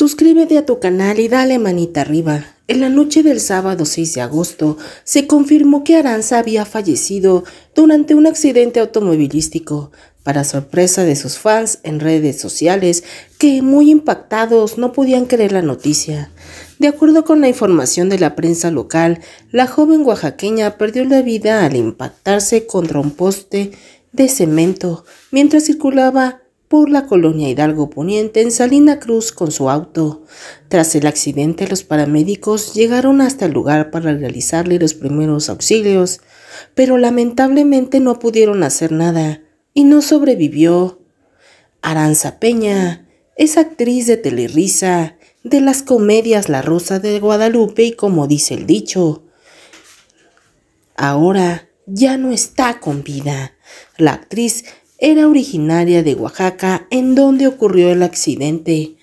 Suscríbete a tu canal y dale manita arriba. En la noche del sábado 6 de agosto se confirmó que Aranza había fallecido durante un accidente automovilístico, para sorpresa de sus fans en redes sociales que muy impactados no podían creer la noticia. De acuerdo con la información de la prensa local, la joven oaxaqueña perdió la vida al impactarse contra un poste de cemento mientras circulaba por la colonia Hidalgo Poniente en Salina Cruz con su auto. Tras el accidente, los paramédicos llegaron hasta el lugar para realizarle los primeros auxilios, pero lamentablemente no pudieron hacer nada y no sobrevivió. Aranza Peña es actriz de Telerisa, de las comedias La Rosa de Guadalupe y como dice el dicho, ahora ya no está con vida. La actriz era originaria de Oaxaca en donde ocurrió el accidente,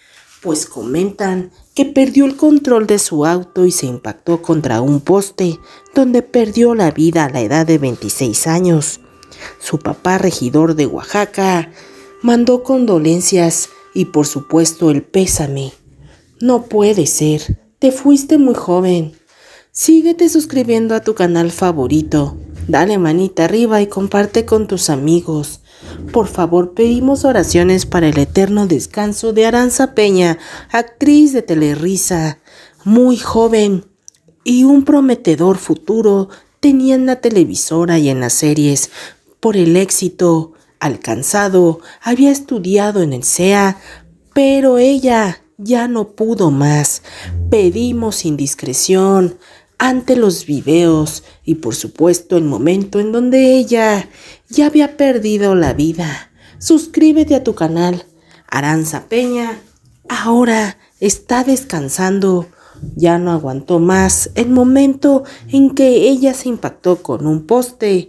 pues comentan que perdió el control de su auto y se impactó contra un poste, donde perdió la vida a la edad de 26 años. Su papá, regidor de Oaxaca, mandó condolencias y por supuesto el pésame. No puede ser, te fuiste muy joven. Síguete suscribiendo a tu canal favorito Dale manita arriba y comparte con tus amigos. Por favor, pedimos oraciones para el eterno descanso de Aranza Peña, actriz de Telerisa, muy joven y un prometedor futuro tenía en la televisora y en las series. Por el éxito alcanzado, había estudiado en el SEA, pero ella ya no pudo más. Pedimos indiscreción ante los videos y por supuesto el momento en donde ella ya había perdido la vida. Suscríbete a tu canal. Aranza Peña ahora está descansando. Ya no aguantó más el momento en que ella se impactó con un poste